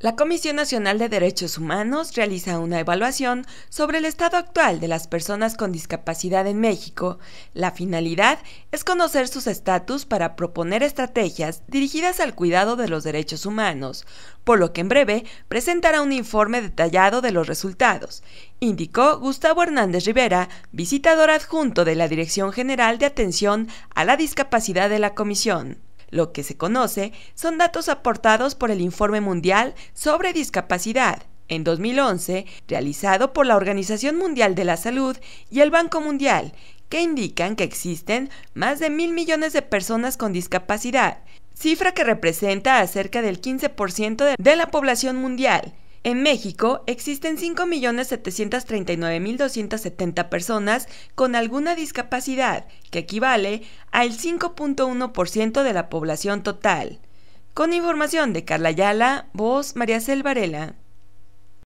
La Comisión Nacional de Derechos Humanos realiza una evaluación sobre el estado actual de las personas con discapacidad en México. La finalidad es conocer sus estatus para proponer estrategias dirigidas al cuidado de los derechos humanos, por lo que en breve presentará un informe detallado de los resultados, indicó Gustavo Hernández Rivera, visitador adjunto de la Dirección General de Atención a la Discapacidad de la Comisión. Lo que se conoce son datos aportados por el Informe Mundial sobre Discapacidad, en 2011, realizado por la Organización Mundial de la Salud y el Banco Mundial, que indican que existen más de mil millones de personas con discapacidad, cifra que representa a cerca del 15% de la población mundial. En México existen 5.739.270 personas con alguna discapacidad, que equivale al 5.1% de la población total. Con información de Carla Ayala, voz María Selvarela.